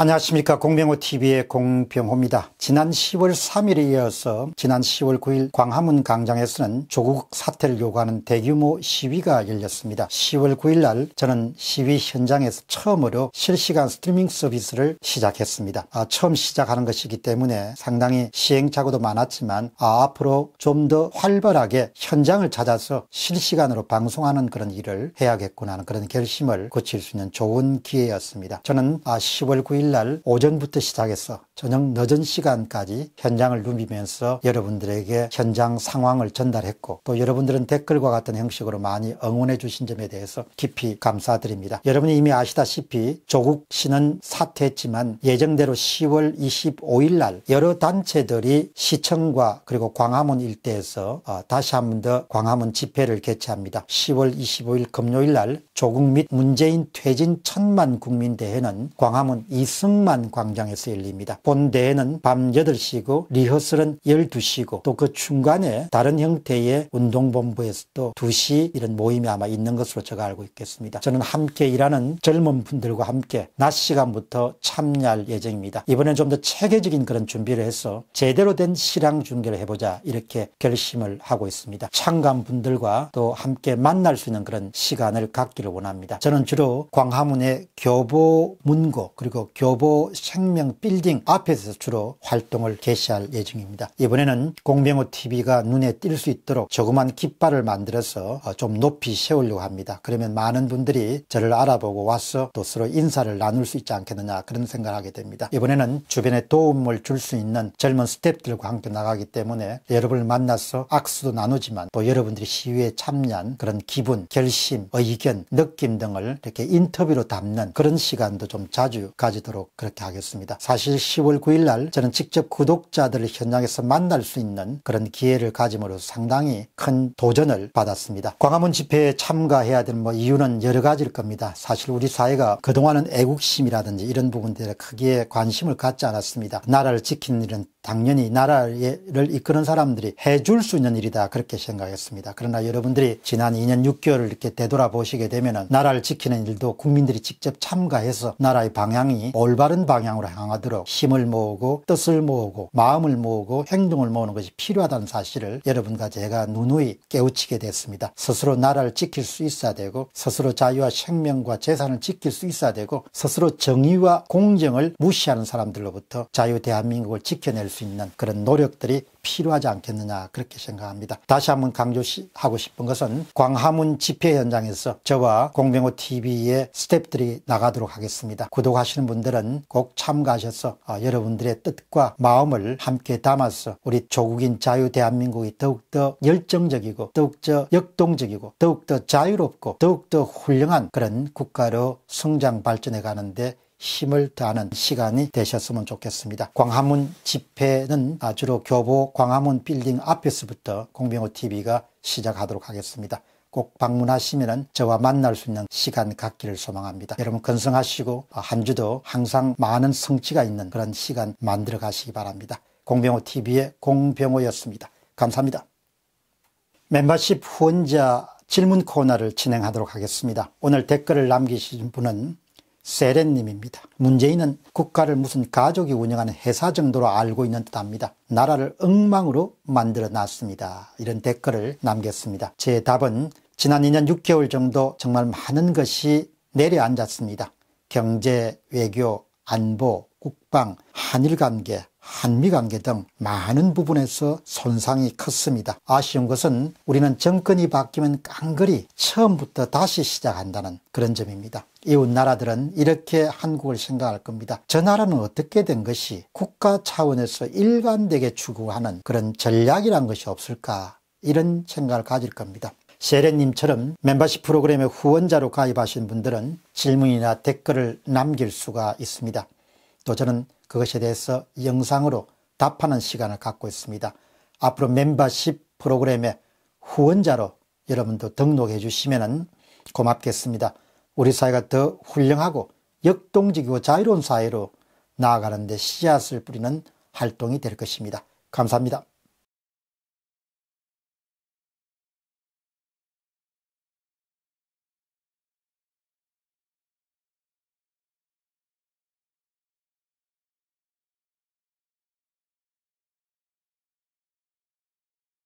안녕하십니까 공병호TV의 공병호입니다. 지난 10월 3일에 이어서 지난 10월 9일 광화문 광장에서는 조국 사태를 요구하는 대규모 시위가 열렸습니다. 10월 9일 날 저는 시위 현장에서 처음으로 실시간 스트리밍 서비스를 시작했습니다. 아, 처음 시작하는 것이기 때문에 상당히 시행착오도 많았지만 아, 앞으로 좀 더 활발하게 현장을 찾아서 실시간으로 방송하는 그런 일을 해야겠구나 하는 그런 결심을 고칠 수 있는 좋은 기회였습니다. 저는 아, 10월 9일 1일날 오전부터 시작했어 저녁 늦은 시간까지 현장을 누비면서 여러분들에게 현장 상황을 전달했고 또 여러분들은 댓글과 같은 형식으로 많이 응원해 주신 점에 대해서 깊이 감사드립니다. 여러분이 이미 아시다시피 조국 씨는 사퇴했지만 예정대로 10월 25일 날 여러 단체들이 시청과 그리고 광화문 일대에서 어, 다시 한번 더 광화문 집회를 개최합니다. 10월 25일 금요일 날 조국 및 문재인 퇴진 천만 국민 대회는 광화문 이승만 광장에서 열립니다. 본대회는 밤 8시고 리허설은 12시고 또 그 중간에 다른 형태의 운동본부에서도 2시 이런 모임이 아마 있는 것으로 제가 알고 있겠습니다. 저는 함께 일하는 젊은 분들과 함께 낮 시간부터 참여할 예정입니다. 이번엔 좀 더 체계적인 그런 준비를 해서 제대로 된 실황 중계를 해보자 이렇게 결심을 하고 있습니다. 참관분들과또 함께 만날 수 있는 그런 시간을 갖기를 원합니다. 저는 주로 광화문의 교보문고 그리고 교보생명빌딩 앞 앞에서 주로 활동을 개시할 예정입니다. 이번에는 공병호 TV가 눈에 띌 수 있도록 조그만 깃발을 만들어서 어, 좀 높이 세우려고 합니다. 그러면 많은 분들이 저를 알아보고 와서 또 서로 인사를 나눌 수 있지 않겠느냐 그런 생각을 하게 됩니다. 이번에는 주변에 도움을 줄 수 있는 젊은 스탭들과 함께 나가기 때문에 여러분을 만나서 악수도 나누지만 또 여러분들이 시위에 참여한 그런 기분, 결심, 의견, 느낌 등을 이렇게 인터뷰로 담는 그런 시간도 좀 자주 가지도록 그렇게 하겠습니다. 사실 10월 5월 9일 날 저는 직접 구독자들을 현장에서 만날 수 있는 그런 기회를 가짐으로 상당히 큰 도전을 받았습니다. 광화문 집회에 참가해야 될뭐 이유는 여러 가지일 겁니다. 사실 우리 사회가 그동안은 애국심이라든지 이런 부분들에 크게 관심을 갖지 않았습니다. 나라를 지키는 일은 당연히 나라를 이끄는 사람들이 해줄 수 있는 일이다 그렇게 생각했습니다. 그러나 여러분들이 지난 2년 6개월을 이렇게 되돌아보시게 되면은 나라를 지키는 일도 국민들이 직접 참가해서 나라의 방향이 올바른 방향으로 향하도록 힘을 모으고 뜻을 모으고 마음을 모으고 행동을 모으는 것이 필요하다는 사실을 여러분과 제가 누누이 깨우치게 됐습니다. 스스로 나라를 지킬 수 있어야 되고 스스로 자유와 생명과 재산을 지킬 수 있어야 되고 스스로 정의와 공정을 무시하는 사람들로부터 자유 대한민국을 지켜낼 수수 있는 그런 노력들이 필요하지 않겠느냐 그렇게 생각합니다. 다시 한번 강조하고 싶은 것은 광화문 집회 현장에서 저와 공병호 TV의 스탭들이 나가도록 하겠습니다. 구독하시는 분들은 꼭 참가하셔서 어, 여러분들의 뜻과 마음을 함께 담아서 우리 조국인 자유 대한민국이 더욱더 열정적이고 더욱더 역동적이고 더욱더 자유롭고 더욱더 훌륭한 그런 국가로 성장 발전해 가는데 힘을 다하는 시간이 되셨으면 좋겠습니다. 광화문 집회는 주로 교보 광화문 빌딩 앞에서부터 공병호TV가 시작하도록 하겠습니다. 꼭 방문하시면 저와 만날 수 있는 시간 갖기를 소망합니다. 여러분 건승하시고 아, 한 주도 항상 많은 성취가 있는 그런 시간 만들어 가시기 바랍니다. 공병호TV의 공병호였습니다. 감사합니다. 멤버십 후원자 질문 코너를 진행하도록 하겠습니다. 오늘 댓글을 남기신 분은 세렌님입니다. 문재인은 국가를 무슨 가족이 운영하는 회사 정도로 알고 있는 듯합니다. 나라를 엉망으로 만들어 놨습니다. 이런 댓글을 남겼습니다. 제 답은 지난 2년 6개월 정도 정말 많은 것이 내려앉았습니다. 경제, 외교, 안보, 국방, 한일 관계, 한미 관계 등 많은 부분에서 손상이 컸습니다. 아쉬운 것은 우리는 정권이 바뀌면 깡그리 처음부터 다시 시작한다는 그런 점입니다. 이웃 나라들은 이렇게 한국을 생각할 겁니다. 저 나라는 어떻게 된 것이 국가 차원에서 일관되게 추구하는 그런 전략이란 것이 없을까 이런 생각을 가질 겁니다. 세례님처럼 멤버십 프로그램의 후원자로 가입하신 분들은 질문이나 댓글을 남길 수가 있습니다. 또 저는 그것에 대해서 영상으로 답하는 시간을 갖고 있습니다. 앞으로 멤버십 프로그램의 후원자로 여러분도 등록해 주시면 고맙겠습니다. 우리 사회가 더 훌륭하고 역동적이고 자유로운 사회로 나아가는 데 씨앗을 뿌리는 활동이 될 것입니다. 감사합니다.